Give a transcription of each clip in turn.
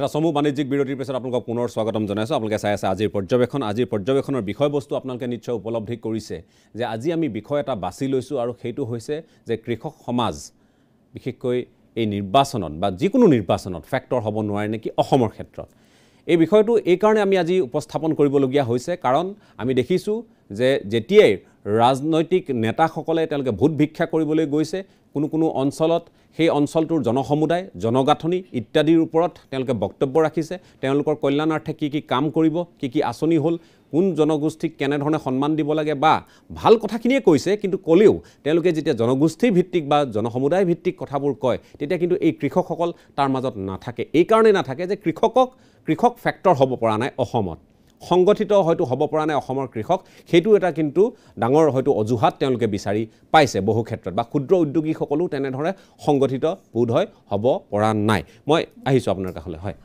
এটা চমু বাণিজ্যিক বিৰতিৰ পিছত আপোনালোকক পুনৰ স্বাগতম জনাইছোঁ আপোনালোকে চাই আছে আজিৰ পৰ্যবেক্ষণ আজিৰ পৰ্যবেক্ষণৰ বিষয়বস্তু আপোনালোকে নিশ্চয় উপলব্ধি কৰিছে যে আজি আমি বিষয় এটা বাছি লৈছোঁ আৰু সেইটো হৈছে যে কৃষক সমাজ বিশেষকৈ এই নিৰ্বাচনত বা যিকোনো নিৰ্বাচনত ফেক্টৰ হ'ব নোৱাৰে নেকি অসমৰ ক্ষেত্ৰত এই বিষয়টো এইকাৰণে আমি আজি উপস্থাপন কৰিবলগীয়া হৈছে কাৰণ আমি দেখিছোঁ যে যেতিয়াই ৰাজনৈতিক নেতাসকলে তেওঁলোকে ভোট ভিক্ষা কৰিবলৈ গৈছে কোনো কোনো অঞ্চলত সেই অঞ্চলটোৰ জনসমুদায় জনগাঁথনি ইত্যাদিৰ ওপৰত তেওঁলোকে বক্তব্য ৰাখিছে তেওঁলোকৰ কল্যাণাৰ্থে কি কি কাম কৰিব কি কি আঁচনি হ'ল কোন জনগোষ্ঠীক কেনেধৰণে সন্মান দিব লাগে বা ভাল কথাখিনিয়ে কৈছে কিন্তু ক'লেও তেওঁলোকে যেতিয়া জনগোষ্ঠীৰ ভিত্তিক বা জনসমুদায় ভিত্তিক কথাবোৰ কয় তেতিয়া কিন্তু এই কৃষকসকল তাৰ মাজত নাথাকে এইকাৰণেই নাথাকে যে কৃষকক কৃষক ফেক্টৰ হ'ব পৰা নাই অসমত সংগঠিত হয়তো হ'ব পৰা নাই অসমৰ কৃষক সেইটো এটা কিন্তু ডাঙৰ হয়তো অজুহাত তেওঁলোকে বিচাৰি পাইছে বহু ক্ষেত্ৰত বা ক্ষুদ্ৰ উদ্যোগীসকলো তেনেদৰে সংগঠিত বোধ হয় হ'ব পৰা নাই মই আহিছোঁ আপোনাৰ কাষলৈ হয়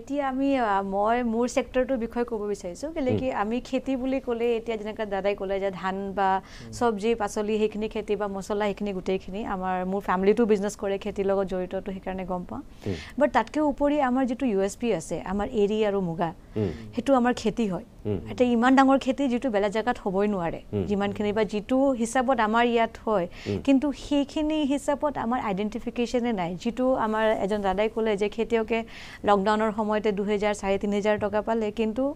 এতিয়া আমি মই মোৰ চেক্টৰটোৰ বিষয়ে ক'ব বিচাৰিছোঁ কেলৈ কি আমি খেতি বুলি ক'লে এতিয়া যেনেকৈ দাদাই ক'লে যে ধান বা চব্জি পাচলি সেইখিনি খেতি বা মছলা সেইখিনি গোটেইখিনি আমাৰ মোৰ ফেমিলিটো বিজনেছ কৰে খেতিৰ লগত জড়িতটো সেইকাৰণে গম পাওঁ বাট তাতকৈ উপৰি আমাৰ যিটো ইউ এছ পি আছে আমাৰ এৰি আৰু মুগা সেইটো আমাৰ খেতি হয় এতিয়া ইমান ডাঙৰ খেতি যিটো বেলেগ জেগাত হ'বই নোৱাৰে যিমানখিনি বা যিটো হিচাপত আমাৰ ইয়াত হয় কিন্তু সেইখিনি হিচাপত আমাৰ আইডেণ্টিফিকেশ্যনে নাই যিটো আমাৰ এজন দাদাই ক'লে যে খেতিয়কে লকডাউনৰ সময়ত সময়তে দুহেজাৰ চাৰে তিনি হেজাৰ টকা পালে কিন্তু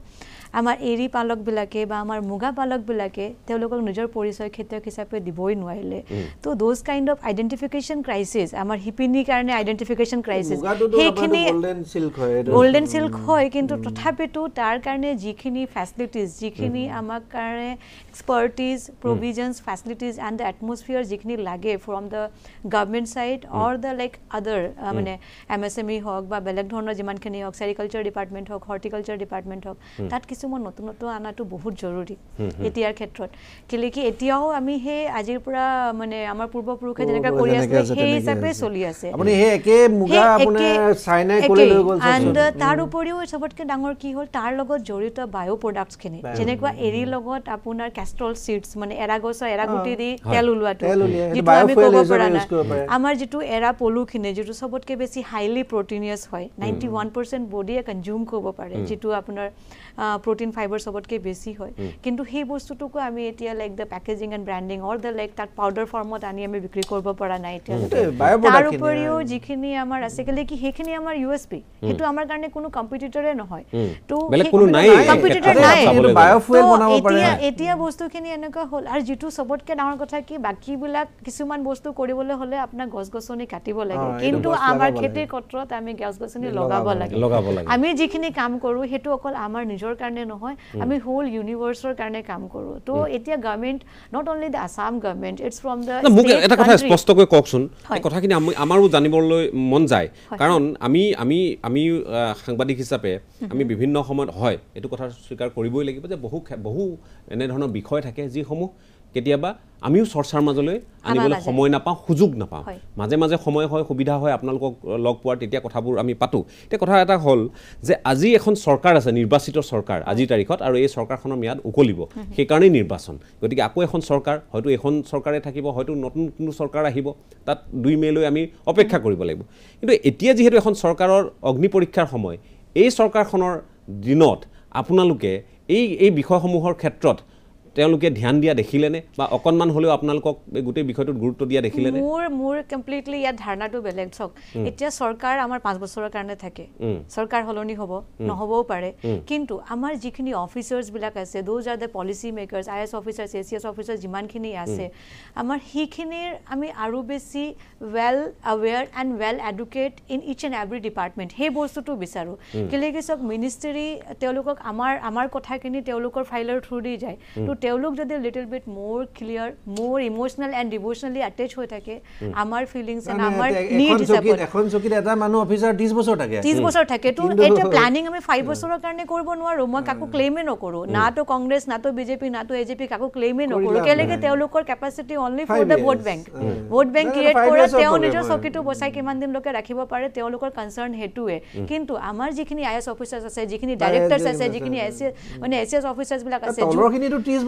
আমাৰ এৰি পালকবিলাকে বা আমাৰ মুগা পালকবিলাকে তেওঁলোকক নিজৰ পৰিচয় খেতিয়ক হিচাপে দিবই নোৱাৰিলে তো those kind of identification crisis আমাৰ শিপিনীৰ কাৰণে আইডেণ্টিফিকেশ্যন ক্ৰাইচিছ সেইখিনি গল্ডেন চিল্ক হয় কিন্তু তথাপিতো তাৰ কাৰণে যিখিনি ফেচিলিটিজ যিখিনি আমাক কাৰণে expertise provisions facilities and the atmosphere যিখিনি লাগে from the government side or the like other মানে এম এছ এম ই হওক বা বেলেগ ধৰণৰ যিমানখিনি হওক চেৰিকালচাৰ ডিপাৰ্টমেণ্ট হওক হৰ্টিকালচাৰ ডিপাৰ্টমেণ্ট হওক তাত কিছুমান কৈছোঁ মই নতুনত্ব অনাটো বহুত জৰুৰী এতিয়াৰ ক্ষেত্ৰত কেলে কি এতিয়াও আমি সেই আজিৰ পৰা মানে আমাৰ পূৰ্বপুৰুষে যেনেকৈ কৰি আছে সেই হিচাপে চলি আছে এণ্ড তাৰ উপৰিও চবতকৈ ডাঙৰ কি হ'ল তাৰ লগত জড়িত বায়' প্ৰডাক্টছখিনি যেনেকুৱা এৰিৰ লগত আপোনাৰ কেষ্ট্ৰল চিডছ মানে এৰা গছৰ এৰা গুটি দি তেল ওলোৱাটো যিটো আমি ক'ব পৰা নাই আমাৰ যিটো এৰা পলুখিনি যিটো চবতকৈ বেছি হাইলি প্ৰটিনিয়াছ হয় নাইণ্টি ওৱান পাৰ্চেণ্ট বডীয়ে কৰিব পাৰে যিটো আপোনাৰ প্ৰটিন ফাইবাৰ চবতকৈ বেছি হয় কিন্তু সেই বস্তুটোকো আমি এতিয়া like the packaging and branding or the like তাত পাউডাৰ ফৰ্মত আনি আমি বিক্ৰী কৰিব পৰা নাই এতিয়া তাৰ উপৰিও যিখিনি আমাৰ আছে কেলে কি সেইখিনি আমাৰ ইউ এছ পি সেইটো আমাৰ কাৰণে কোনো কম্পিটিটৰে নহয় এতিয়া বস্তুখিনি এনেকুৱা হ'ল আৰু যিটো চবতকৈ ডাঙৰ কথা কি বাকীবিলাক কিছুমান বস্তু কৰিবলৈ হ'লে আপোনাৰ গছ গছনি কাটিব লাগে কিন্তু আমাৰ খেতিৰ কত্ৰত আমি গছ গছনি লগাব লাগে আমি যিখিনি কাম কৰোঁ সেইটো অকল আমাৰ নিজৰ কাৰণে কাৰণে নহয় আমি হোল ইউনিভাৰ্চৰ কাৰণে কাম কৰোঁ তো এতিয়া government not only the Assam government it's from the মোক এটা কথা স্পষ্টকৈ কওকচোন কথাখিনি আমাৰো জানিবলৈ মন যায় কাৰণ আমি আমি আমি সাংবাদিক হিচাপে আমি বিভিন্ন সময়ত হয় এইটো কথা স্বীকাৰ কৰিবই লাগিব যে বহু বহু এনেধৰণৰ বিষয় থাকে যিসমূহ কেতিয়াবা আমিও চৰ্চাৰ মাজলৈ আনিবলৈ সময় নাপাওঁ সুযোগ নাপাওঁ মাজে মাজে সময় হয় সুবিধা হয় আপোনালোকক লগ পোৱাৰ তেতিয়া কথাবোৰ আমি পাতোঁ এতিয়া কথা এটা হ'ল যে আজি এখন চৰকাৰ আছে নিৰ্বাচিত চৰকাৰ আজিৰ তাৰিখত আৰু এই চৰকাৰখনৰ ম্যাদ উকলিব সেইকাৰণেই নিৰ্বাচন গতিকে আকৌ এখন চৰকাৰ হয়তো এইখন চৰকাৰে থাকিব হয়তো নতুন কোনো চৰকাৰ আহিব তাত দুই মে'লৈ আমি অপেক্ষা কৰিব লাগিব কিন্তু এতিয়া যিহেতু এখন চৰকাৰৰ অগ্নি পৰীক্ষাৰ সময় এই চৰকাৰখনৰ দিনত আপোনালোকে এই এই বিষয়সমূহৰ ক্ষেত্ৰত তেওঁলোকে ধ্যান দিয়া দেখিলেনে বা অকণমান হ'লেও আপোনালোকক গোটেই বিষয়টোত গুৰুত্ব দিয়া দেখিলেনে মোৰ মোৰ কমপ্লিটলি ইয়াত ধাৰণাটো বেলেগ চাওক এতিয়া চৰকাৰ আমাৰ পাঁচ বছৰৰ কাৰণে থাকে চৰকাৰ সলনি হ'ব নহ'বও পাৰে কিন্তু আমাৰ যিখিনি অফিচাৰ্ছবিলাক আছে those are the policy makers I S officers A C S officer যিমানখিনি আছে আমাৰ সেইখিনিৰ আমি আৰু বেছি well aware and well educate in each and every department সেই বস্তুটো বিচাৰোঁ কেলেকি চাওক মিনিষ্ট্ৰী তেওঁলোকক আমাৰ আমাৰ কথাখিনি তেওঁলোকৰ ফাইলৰ থ্ৰু দি যায় তেওঁলোক যদি লিটল বিট মোৰ ক্লিয়াৰ মোৰ ইমোশ্যনেল এণ্ড ডিভোশ্যনেলি এটেচ হৈ থাকে আমাৰ ফিলিংছ এণ্ড আমাৰ নিড এখন চকীত এটা মানুহ অফিচাৰ ত্ৰিছ বছৰ থাকে ত্ৰিছ বছৰ থাকে তো এইটো প্লেনিং আমি ফাইভ বছৰৰ কাৰণে কৰিব নোৱাৰোঁ মই কাকো ক্লেইমে নকৰোঁ না তো কংগ্ৰেছ না তো বিজেপি না তো এ কাকো ক্লেইমে নকৰোঁ কেলেকে তেওঁলোকৰ capacity only for the vote bank vote bank create কৰা তেওঁ নিজৰ চকীটো বচাই কিমান দিন লোকে ৰাখিব পাৰে তেওঁলোকৰ কনচাৰ্ণ সেইটোৱে কিন্তু আমাৰ যিখিনি আই এছ আছে যিখিনি ডাইৰেক্টৰ্ছ আছে যিখিনি এছ মানে এছ এছ অফিচাৰ্ছবিলাক আছে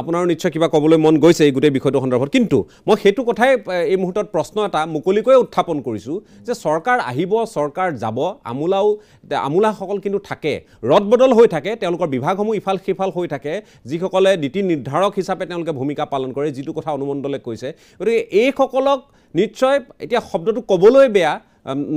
আপোনাৰো নিশ্চয় কিবা ক'বলৈ মন গৈছে এই গোটেই বিষয়টো সন্দৰ্ভত কিন্তু মই সেইটো কথাই এই মুহূৰ্তত প্ৰশ্ন এটা মুকলিকৈ উত্থাপন কৰিছোঁ যে চৰকাৰ আহিব চৰকাৰ যাব আমোলাও আমোলাসকল কিন্তু থাকে ৰদ বদল হৈ থাকে তেওঁলোকৰ বিভাগসমূহ ইফাল সিফাল হৈ থাকে যিসকলে নীতি নিৰ্ধাৰক হিচাপে তেওঁলোকে ভূমিকা পালন কৰে যিটো কথা অনুমণ্ডলে কৈছে গতিকে এইসকলক নিশ্চয় এতিয়া শব্দটো ক'বলৈ বেয়া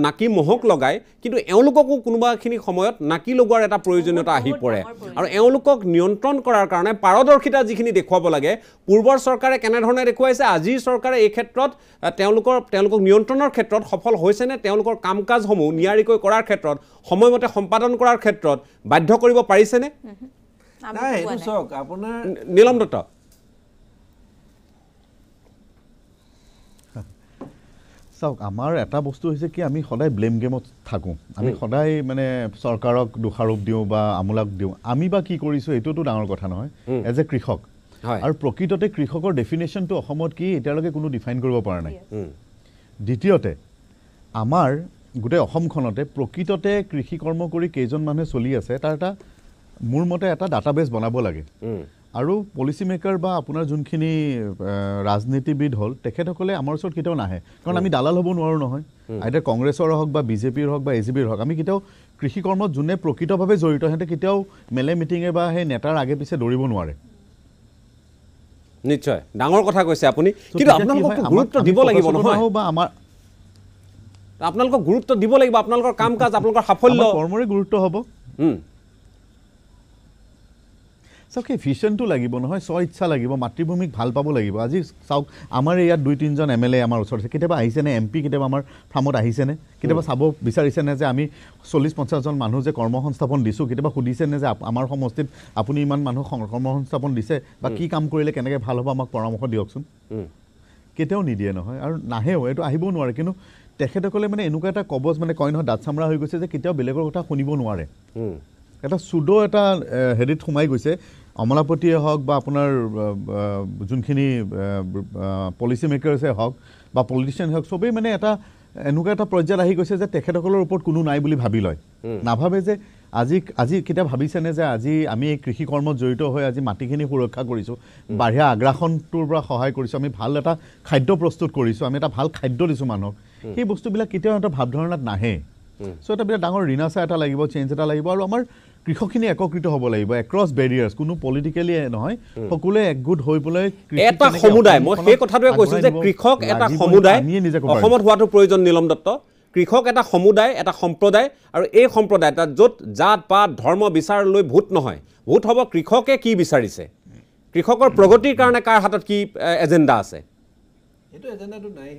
নাকি মহক লগায় কিন্তু এওঁলোককো কোনোবাখিনি সময়ত নাকি লগোৱাৰ এটা প্ৰয়োজনীয়তা আহি পৰে আৰু এওঁলোকক নিয়ন্ত্ৰণ কৰাৰ কাৰণে পাৰদৰ্শিতা যিখিনি দেখুৱাব লাগে পূৰ্বৰ চৰকাৰে কেনেধৰণে দেখুৱাইছে আজিৰ চৰকাৰে এই ক্ষেত্ৰত তেওঁলোকৰ তেওঁলোকক নিয়ন্ত্ৰণৰ ক্ষেত্ৰত সফল হৈছেনে তেওঁলোকৰ কাম কাজসমূহ নিয়াৰিকৈ কৰাৰ ক্ষেত্ৰত সময়মতে সম্পাদন কৰাৰ ক্ষেত্ৰত বাধ্য কৰিব পাৰিছেনে নাই চাওক আপোনাৰ নীলম দত্ত চাওক আমাৰ এটা বস্তু হৈছে কি আমি সদায় ব্লেম গেমত থাকোঁ আমি সদায় মানে চৰকাৰক দোষাৰোপ দিওঁ বা আমোলাক দিওঁ আমি বা কি কৰিছোঁ এইটোতো ডাঙৰ কথা নহয় এজ এ কৃষক আৰু প্ৰকৃততে কৃষকৰ ডেফিনেশ্যনটো অসমত কি এতিয়ালৈকে কোনো ডিফাইন কৰিব পৰা নাই দ্বিতীয়তে আমাৰ গোটেই অসমখনতে প্ৰকৃততে কৃষি কৰ্ম কৰি কেইজন মানুহে চলি আছে তাৰ এটা মোৰ মতে এটা ডাটাবেছ বনাব লাগে আৰু পলিচি মেকাৰ বা আপোনাৰ যোনখিনি ৰাজনীতিবিদ হ'ল তেখেতসকলে আমাৰ ওচৰত কেতিয়াও নাহে কাৰণ আমি দালাল হ'ব নোৱাৰোঁ নহয় আইডাৰ কংগ্ৰেছৰ হওক বা বিজেপিৰ হওক বা এ জি পিৰ হওক আমি কেতিয়াও কৃষি কৰ্মত যোনে প্ৰকৃতভাৱে জড়িত সিহঁতে কেতিয়াও মেলে মিটিঙে বা সেই নেতাৰ আগে পিছে দৌৰিব নোৱাৰে নিশ্চয় ডাঙৰ কথা কৈছে আপুনি আপোনালোকক আপোনালোকক গুৰুত্ব দিব লাগিব আপোনালোকৰ কাম কাজ আপোনালোকৰ সাফল্য কৰ্মৰে গুৰুত্ব হ'ব চাওক সেই ভিশ্যনটো লাগিব নহয় স্ব ইচ্ছা লাগিব মাতৃভূমিক ভাল পাব লাগিব আজি চাওক আমাৰ ইয়াত দুই তিনিজন এম এল এ আমাৰ ওচৰত আছে কেতিয়াবা আহিছেনে এম পি কেতিয়াবা আমাৰ ফাৰ্মত আহিছেনে কেতিয়াবা চাব বিচাৰিছেনে যে আমি চল্লিছ পঞ্চাছজন মানুহ যে কৰ্ম সংস্থাপন দিছোঁ কেতিয়াবা সুধিছেনে যে আমাৰ সমষ্টিত আপুনি ইমান মানুহ সংস্থাপন দিছে বা কি কাম কৰিলে কেনেকৈ ভাল হ'ব আমাক পৰামৰ্শ দিয়কচোন কেতিয়াও নিদিয়ে নহয় আৰু নাহেও এইটো আহিবও নোৱাৰে কিন্তু তেখেতসকলে মানে এনেকুৱা এটা কবজ মানে কয় নহয় দাঁত চামৰা হৈ গৈছে যে কেতিয়াও বেলেগৰ কথা শুনিব নোৱাৰে এটা চুদ এটা হেৰিত সোমাই গৈছে অমলাপতিয়ে হওক বা আপোনাৰ যোনখিনি পলিচি মেকাৰ্ছে হওক বা পলিটিচিয়ানে হওক চবেই মানে এটা এনেকুৱা এটা পৰ্যায়ত আহি গৈছে যে তেখেতসকলৰ ওপৰত কোনো নাই বুলি ভাবি লয় নাভাবে যে আজি আজি কেতিয়া ভাবিছেনে যে আজি আমি এই কৃষি কৰ্মত জড়িত হৈ আজি মাটিখিনি সুৰক্ষা কৰিছোঁ বাঢ়িয়া আগ্ৰাসনটোৰ পৰা সহায় কৰিছোঁ আমি ভাল এটা খাদ্য প্ৰস্তুত কৰিছোঁ আমি এটা ভাল খাদ্য দিছোঁ মানুহক সেই বস্তুবিলাক কেতিয়াও সিহঁতৰ ভাৱধাৰণাত নাহে চ' এটা বিৰাট ডাঙৰ ৰিনাচা এটা লাগিব চেঞ্জ এটা লাগিব আৰু আমাৰ কৃষকখিনি একত্ৰিত হ'ব লাগিব একক্ৰছ বেৰিয়াৰ কোনো পলিটিকেলিয়ে নহয় সকলোৱে একগোট হৈ পেলাই এটা সমুদায় মই সেই কথাটোৱে কৈছোঁ যে কৃষক এটা সমুদায় অসমত হোৱাটো প্ৰয়োজন নীলম দত্ত কৃষক এটা সমুদায় এটা সম্প্ৰদায় আৰু এই সম্প্ৰদায় এটা য'ত জাত পাত ধৰ্ম বিচাৰ লৈ ভোট নহয় ভোট হ'ব কৃষকে কি বিচাৰিছে কৃষকৰ প্ৰগতিৰ কাৰণে কাৰ হাতত কি এজেণ্ডা আছে সেইটো এজেণ্ডাটো নাই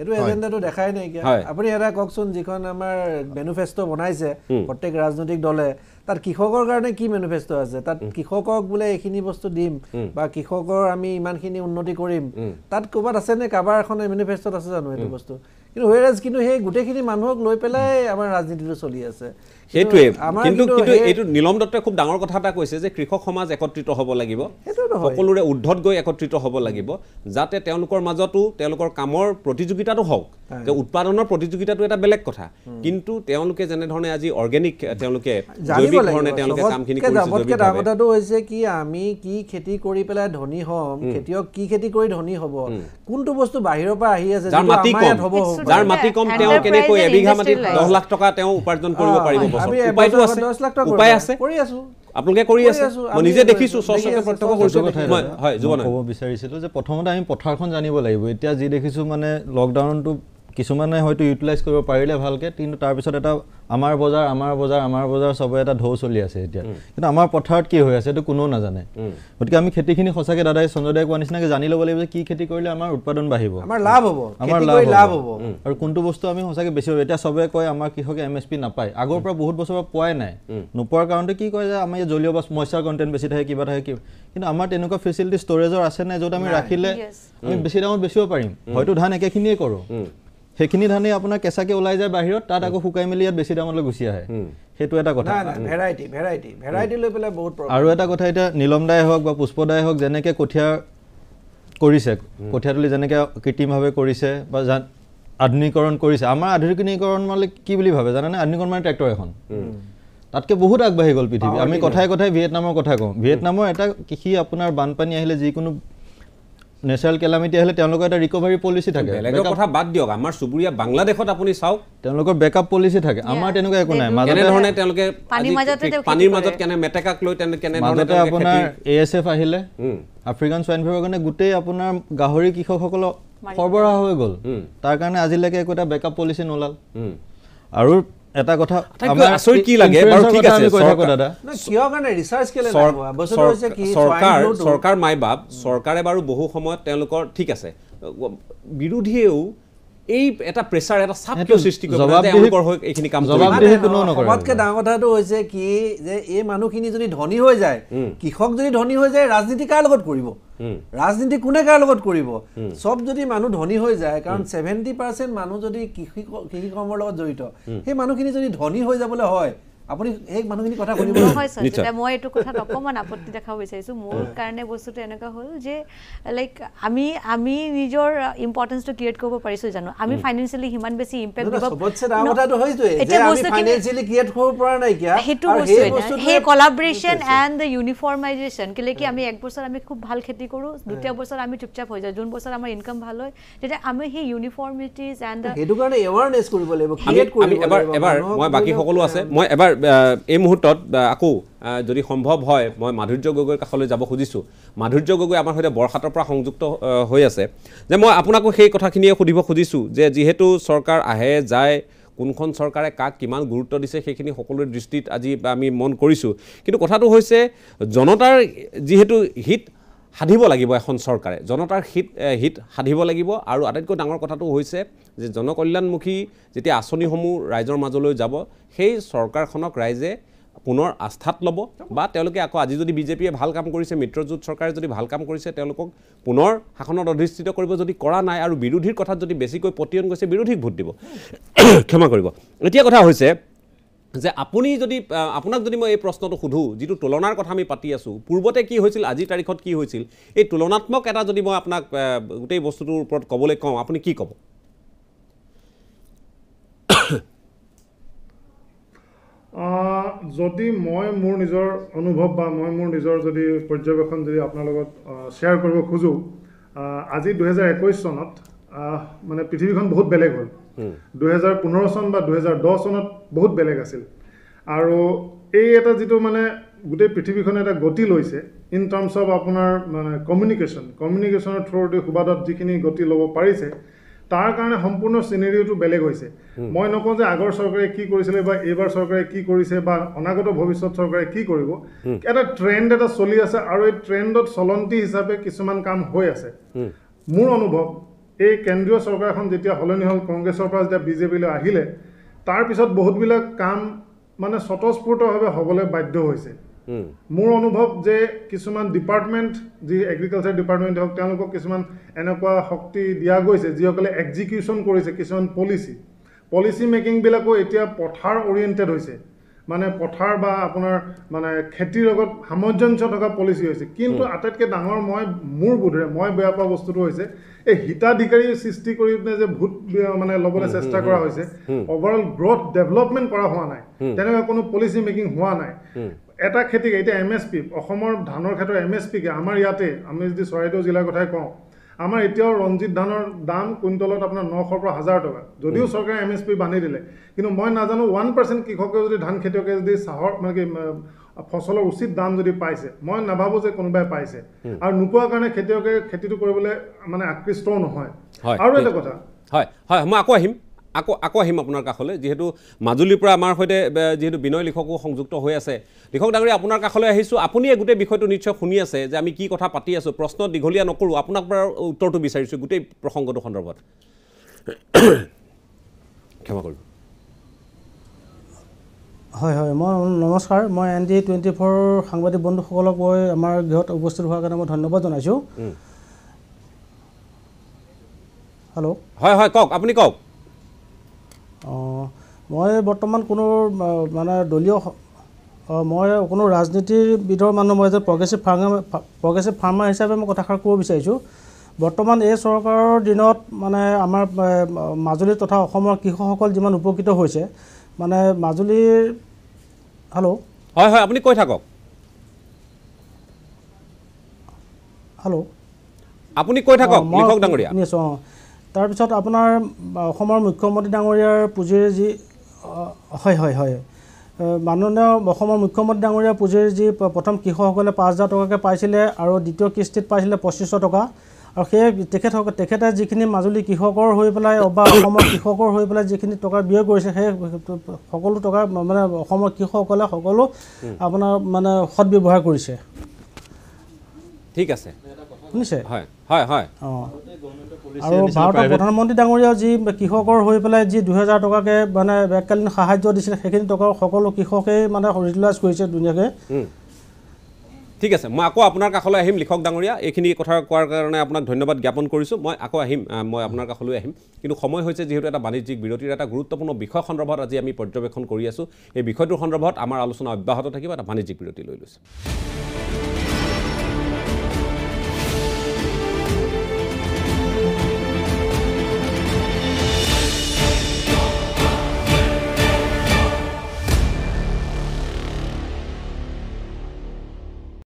এটো এজেণ্ডাটো দেখাই নাইকিয়া আপুনি এটা কওকচোন যিখন আমাৰ মেনুফেষ্ট বনাইছে প্ৰত্যেক ৰাজনৈতিক দলে তাত কৃষকৰ কাৰণে কি মেনুফেষ্ট' আছে তাত কৃষকক বোলে এইখিনি বস্তু দিম বা কৃষকৰ আমি ইমানখিনি উন্নতি কৰিম তাত ক'ৰবাত আছেনে কাৰোবাৰ এখন মেনুফেষ্টত আছে জানো এইটো বস্তু কিন্তু হুৱেৰাজ কিন্তু সেই গোটেইখিনি মানুহক লৈ পেলাই আমাৰ ৰাজনীতিটো চলি আছে সেইটোৱে কিন্তু কিন্তু এইটো নীলম দত্তই খুব ডাঙৰ কথা এটা কৈছে যে কৃষক সমাজ একত্ৰিত হ'ব লাগিব সকলোৰে ঊৰ্ধত গৈ একত্ৰিত হ'ব লাগিব যাতে তেওঁলোকৰ মাজতো তেওঁলোকৰ কামৰ প্ৰতিযোগিতাটো হওক যে উৎপাদনৰ প্ৰতিযোগিতাটো এটা বেলেগ কথা কিন্তু তেওঁলোকে যেনেধৰণে আজি অৰ্গেনিক তেওঁলোকে কামখিনি কথাটো হৈছে কি আমি কি খেতি কৰি পেলাই ধনী হ'ম খেতিয়ক কি খেতি কৰি ধনী হ'ব কোনটো বস্তু বাহিৰৰ পৰা আহি আছে হ'ব যাৰ মাটি কম তেওঁ কেনেকৈ এবিঘা মাটিত দহ লাখ টকা তেওঁ উপাৰ্জন কৰিব পাৰিব বছৰ উপায়টো আছে উপায় আছে কৰি কৰি আছে মই নিজে দেখিছো সসকে প্ৰত্যক্ষ কৰিছো হয় যুৱনা কব বিচাৰিছিল যে প্ৰথমতে আমি পথাৰখন জানিব লাগিব এতিয়া যি দেখিছো মানে লকডাউনটো কিছুমানে হয়তো ইউটিলাইজ কৰিব পাৰিলে ভালকৈ কিন্তু তাৰপিছত এটা আমাৰ বজাৰ আমাৰ বজাৰ আমাৰ বজাৰ চবৰে এটা ঢৌ চলি আছে এতিয়া কিন্তু আমাৰ পথাৰত কি হৈ আছে সেইটো কোনেও নাজানে গতিকে আমি খেতিখিনি সঁচাকৈ দাদাই চন্দ্ৰদায় কোৱাৰ নিচিনাকৈ জানি ল'ব লাগিব যে কি খেতি কৰিলে আমাৰ উৎপাদন বাঢ়িব আমাৰ লাভ হ'ব আমাৰ লাভ হ'ব আৰু কোনটো বস্তু আমি সঁচাকৈ বেছি এতিয়া চবে কয় আমাৰ কৃষকে এম এছ পি নাপায় আগৰ পৰা বহুত বছৰৰ পৰা পোৱাই নাই নোপোৱাৰ কাৰণটো কি কয় যে আমাৰ ইয়াত জলীয় বা মইশ্যাৰ কণ্টেণ্ট বেছি থাকে কিবা থাকে কিন্তু আমাৰ তেনেকুৱা ফেচিলিটি ষ্ট'ৰেজৰ আছে নাই য'ত আমি ৰাখিলে আমি বেছি দামত বেচিব পাৰিম হয়তো ধান একেখিনিয়ে কৰোঁ সেইখিনি ধানে আপোনাৰ কেঁচাকৈ ওলাই যায় বাহিৰত তাত আকৌ শুকাই মেলি ইয়াত বেছি দামলৈ গুচি আহে সেইটো এটা কথা ভেৰাইটি ভেৰাইটি ভেৰাইটি লৈ পেলাই বহুত আৰু এটা কথা এতিয়া নীলমদাই হওক বা পুষ্পদাই হওক যেনেকৈ কঠীয়া কৰিছে কঠীয়াতলি যেনেকৈ কৃত্ৰিমভাৱে কৰিছে বা জান আধুনিকীকৰণ কৰিছে আমাৰ আধুনিকীকৰণ মানে কি বুলি ভাবে জানেনে আধুনিকৰণ মানে ট্ৰেক্টৰ এখন তাতকৈ বহুত আগবাঢ়ি গ'ল পৃথিৱী আমি কথাই কথাই ভিয়েটনামৰ কথা কওঁ ভিয়েটনামৰ এটা কৃষি আপোনাৰ বানপানী আহিলে যিকোনো ন্যাচারাল ক্যালামিটি হলে একটা রিকভারি পলিসি থাকে কথা বাদ দিয়ক আমার সুবুরিয়া বাংলাদেশত আপনি চাও তেওঁলোকৰ বেকআপ পলিসি থাকে আমার তেনে একো নাই মাজতে তেওঁলোকে পানির মাজত কেনে মেটেকাক লৈ তেনে কেনে ধরনে আপনার এএসএফ আহিলে আফ্রিকান সোয়াইন ফিভার কারণে গোটেই আপোনাৰ গাহৰি কৃষক সকল হৈ হয়ে গেল তাৰ কাৰণে একো এটা বেকআপ পলিসি নলাল আৰু এটা কথা আচৰিত কি লাগে চৰকাৰ মাই বাপ চৰকাৰে বাৰু বহু সময়ত তেওঁলোকৰ ঠিক আছে বিৰোধীয়েও এই এটা প্ৰেছাৰ এটা চাপ কিয় সৃষ্টি কৰবাতকৈ ডাঙৰ কথাটো হৈছে কি যে এই মানুহখিনি যদি ধনী হৈ যায় কৃষক যদি ধনী হৈ যায় ৰাজনীতি কাৰ লগত কৰিব ৰাজনীতি কোনে কাৰ লগত কৰিব চব যদি মানুহ ধনী হৈ যায় কাৰণ চেভেণ্টি পাৰ্চেণ্ট মানুহ যদি কৃষি কৃষি কৰ্মৰ লগত জড়িত সেই মানুহখিনি যদি ধনী হৈ যাবলৈ হয় আপুনি এই মানুহখিনি কথা শুনিব মই এইটো কথাত অকণমান আপত্তি দেখাব বিচাৰিছোঁ মোৰ কাৰণে বস্তুটো এনেকুৱা হ'ল যে লাইক আমি আমি নিজৰ ইম্পৰ্টেঞ্চটো ক্ৰিয়েট কৰিব পাৰিছোঁ জানো আমি ফাইনেন্সিয়েলি সিমান বেছি ইউনিফৰ্মাইজেশ্যন কেলে কি আমি এক বছৰ আমি খুব ভাল খেতি কৰোঁ দুটা বছৰ আমি চুপচাপ হৈ যাওঁ যোন বছৰ আমাৰ ইনকাম ভাল হয় তেতিয়া আমি সেই ইউনিফৰ্মিটিজ এণ্ড সেইটো কাৰণে এবাৰ মই বাকী সকলো আছে মই এবাৰ এই মুহূৰ্তত আকৌ যদি সম্ভৱ হয় মই মাধুৰ্য গগৈৰ কাষলৈ যাব খুজিছোঁ মাধুৰ্য গগৈ আমাৰ সৈতে বৰহাটৰ পৰা সংযুক্ত হৈ আছে যে মই আপোনাকো সেই কথাখিনিয়ে সুধিব খুজিছোঁ যে যিহেতু চৰকাৰ আহে যায় কোনখন চৰকাৰে কাক কিমান গুৰুত্ব দিছে সেইখিনি সকলোৰে দৃষ্টিত আজি আমি মন কৰিছোঁ কিন্তু কথাটো হৈছে জনতাৰ যিহেতু হিত সাধিব লাগিব এখন চৰকাৰে জনতাৰ হিত হিত সাধিব লাগিব আৰু আটাইতকৈ ডাঙৰ কথাটো হৈছে যে জনকল্যাণমুখী যেতিয়া আঁচনিসমূহ ৰাইজৰ মাজলৈ যাব সেই চৰকাৰখনক ৰাইজে পুনৰ আস্থাত ল'ব বা তেওঁলোকে আকৌ আজি যদি বিজেপিয়ে ভাল কাম কৰিছে মিত্ৰজোঁট চৰকাৰে যদি ভাল কাম কৰিছে তেওঁলোকক পুনৰ শাসনত অধিষ্ঠিত কৰিব যদি কৰা নাই আৰু বিৰোধীৰ কথাত যদি বেছিকৈ পতিয়ন গৈছে বিৰোধীক ভোট দিব ক্ষমা কৰিব এতিয়া কথা হৈছে যে আপুনি যদি আপোনাক যদি মই এই প্ৰশ্নটো সোধোঁ যিটো তুলনাৰ কথা আমি পাতি আছোঁ পূৰ্বতে কি হৈছিল আজিৰ তাৰিখত কি হৈছিল এই তুলনাত্মক এটা যদি মই আপোনাক গোটেই বস্তুটোৰ ওপৰত ক'বলৈ কওঁ আপুনি কি ক'ব যদি মই মোৰ নিজৰ অনুভৱ বা মই মোৰ নিজৰ যদি পৰ্যবেক্ষণ যদি আপোনাৰ লগত শ্বেয়াৰ কৰিব খোজোঁ আজি দুহেজাৰ একৈছ চনত মানে পৃথিৱীখন বহুত বেলেগ হ'ল দুহেজাৰ পোন্ধৰ চন বা দুহেজাৰ দহ চনত বহুত বেলেগ আছিল আৰু এই এটা যিটো মানে গোটেই পৃথিৱীখনে এটা গতি লৈছে ইন টাৰ্মছ অফ আপোনাৰ মানে কমিউনিকেশ্যন কমিউনিকেশ্যনৰ থ্ৰুদি সুবাদত যিখিনি গতি ল'ব পাৰিছে তাৰ কাৰণে সম্পূৰ্ণ চিনেৰিঅ'টো বেলেগ হৈছে মই নকওঁ যে আগৰ চৰকাৰে কি কৰিছিলে বা এইবাৰ চৰকাৰে কি কৰিছে বা অনাগত ভৱিষ্যত চৰকাৰে কি কৰিব এটা ট্ৰেণ্ড এটা চলি আছে আৰু এই ট্ৰেণ্ডত চলন্তি হিচাপে কিছুমান কাম হৈ আছে মোৰ অনুভৱ এই কেন্দ্ৰীয় চৰকাৰখন যেতিয়া সলনি হ'ল কংগ্ৰেছৰ পৰা যেতিয়া বিজেপিলৈ আহিলে তাৰপিছত বহুতবিলাক কাম মানে স্বতঃস্ফূৰ্তভাৱে হ'বলৈ বাধ্য হৈছে মোৰ অনুভৱ যে কিছুমান ডিপাৰ্টমেণ্ট যি এগ্ৰিকালচাৰ ডিপাৰ্টমেণ্ট হওক তেওঁলোকক কিছুমান এনেকুৱা শক্তি দিয়া গৈছে যিসকলে এক্সিকিউশ্যন কৰিছে কিছুমান পলিচি পলিচি মেকিংবিলাকো এতিয়া পথাৰ অৰিয়েণ্টেড হৈছে মানে পথাৰ বা আপোনাৰ মানে খেতিৰ লগত সামঞ্জস্য থকা পলিচি হৈছে কিন্তু আটাইতকৈ ডাঙৰ মই মোৰ বোধেৰে মই বেয়া পোৱা বস্তুটো হৈছে এই হিতাধিকাৰী সৃষ্টি কৰি পিনে যে ভূত মানে ল'বলৈ চেষ্টা কৰা হৈছে অভাৰঅল গ্ৰথ ডেভেলপমেণ্ট কৰা হোৱা নাই তেনেকুৱা কোনো পলিচি মেকিং হোৱা নাই এটা খেতি এতিয়া এম এছ পি অসমৰ ধানৰ ক্ষেত্ৰত এম এছ পি পিকে আমাৰ ইয়াতে আমি যদি চৰাইদেউ জিলাৰ কথাই কওঁ আমাৰ এতিয়াও ৰঞ্জিত ধানৰ দাম কুইণ্টলত আপোনাৰ নশৰ পৰা হাজাৰ টকা যদিও চৰকাৰে এম এছ পি বান্ধি দিলে কিন্তু মই নাজানো ওৱান পাৰ্চেণ্ট কৃষকে যদি ধান খেতিয়কে যদি চাহৰ মানে কি ফচলৰ উচিত দাম যদি পাইছে মই নাভাবোঁ যে কোনোবাই পাইছে আৰু নোপোৱাৰ কাৰণে খেতিয়কে খেতিটো কৰিবলৈ মানে আকৃষ্টও নহয় আৰু এটা কথা হয় হয় মই আকৌ আহিম আকৌ আকৌ আহিম আপোনাৰ কাষলৈ যিহেতু মাজুলীৰ পৰা আমাৰ সৈতে যিহেতু বিনয় লিখকো সংযুক্ত হৈ আছে লিখক ডাঙৰী আপোনাৰ কাষলৈ আহিছোঁ আপুনিয়ে গোটেই বিষয়টো নিশ্চয় শুনি আছে যে আমি কি কথা পাতি আছোঁ প্ৰশ্ন দীঘলীয়া নকৰোঁ আপোনাক পৰা উত্তৰটো বিচাৰিছোঁ গোটেই প্ৰসংগটো সন্দৰ্ভত ক্ষমা কৰিলোঁ হয় হয় মই নমস্কাৰ মই এন ডি টুৱেণ্টি ফ'ৰ সাংবাদিক বন্ধুসকলক মই আমাৰ গৃহত উপস্থিত হোৱাৰ কাৰণে মই ধন্যবাদ জনাইছোঁ হেল্ল' হয় হয় কওক আপুনি কওক অঁ মই বৰ্তমান কোনো মানে দলীয় মই কোনো ৰাজনীতিবিদৰ মানুহ মই যে প্ৰগ্ৰেছিভ ফাৰ্মাৰ প্ৰগ্ৰেছিভ ফাৰ্মাৰ হিচাপে মই কথাষাৰ ক'ব বিচাৰিছোঁ বৰ্তমান এই চৰকাৰৰ দিনত মানে আমাৰ মাজুলী তথা অসমৰ কৃষকসকল যিমান উপকৃত হৈছে মানে মাজুলীৰ হেল্ল' হয় হয় আপুনি কৈ থাকক হেল্ল' আপুনি কৈ থাকক লিখক ডাঙৰীয়া নিছোঁ অঁ তাৰপিছত আপোনাৰ অসমৰ মুখ্যমন্ত্ৰী ডাঙৰীয়াৰ পুঁজিৰ যি হয় হয় হয় মাননীয় অসমৰ মুখ্যমন্ত্ৰী ডাঙৰীয়াৰ পুঁজিৰ যি প্ৰথম কৃষকসকলে পাঁচ হাজাৰ টকাকৈ পাইছিলে আৰু দ্বিতীয় কিস্তিত পাইছিলে পঁচিছশ টকা আৰু সেই তেখেতসক তেখেতে যিখিনি মাজুলী কৃষকৰ হৈ পেলাই বা অসমৰ কৃষকৰ হৈ পেলাই যিখিনি টকা ব্যয় কৰিছে সেই সকলো টকা মানে অসমৰ কৃষকসকলে সকলো আপোনাৰ মানে সৎ ব্যৱহাৰ কৰিছে ঠিক আছে শুনিছে হয় হয় হয় অঁ আৰু ভাৰতৰ প্ৰধানমন্ত্ৰী ডাঙৰীয়াও যি কৃষকৰ হৈ পেলাই যি দুহেজাৰ টকাকৈ মানে এককালীন সাহাৰ্য দিছিলে সেইখিনি টকা সকলো কৃষকেই মানে ৰিটেলাইজ কৰিছে ধুনীয়াকৈ ঠিক আছে মই আকৌ আপোনাৰ কাষলৈ আহিম লিখক ডাঙৰীয়া এইখিনি কথা কোৱাৰ কাৰণে আপোনাক ধন্যবাদ জ্ঞাপন কৰিছোঁ মই আকৌ আহিম মই আপোনাৰ কাষলৈ আহিম কিন্তু সময় হৈছে যিহেতু এটা বাণিজ্যিক বিৰতিৰ এটা গুৰুত্বপূৰ্ণ বিষয় সন্দৰ্ভত আজি আমি পৰ্যবেক্ষণ কৰি আছোঁ এই বিষয়টোৰ সন্দৰ্ভত আমাৰ আলোচনা অব্যাহত থাকিব এটা বাণিজ্যিক বিৰতি লৈ লৈছোঁ